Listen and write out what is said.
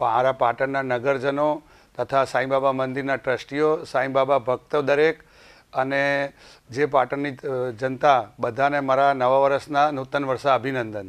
મારા પાટણના નગરજનો તથા સાંઈબાબા મંદિરના ટ્રસ્ટીઓ સાંઈબાબા ભક્તો દરેક અને જે પાટણની જનતા બધાને મારા નવા વર્ષના નૂતન વર્ષા અભિનંદન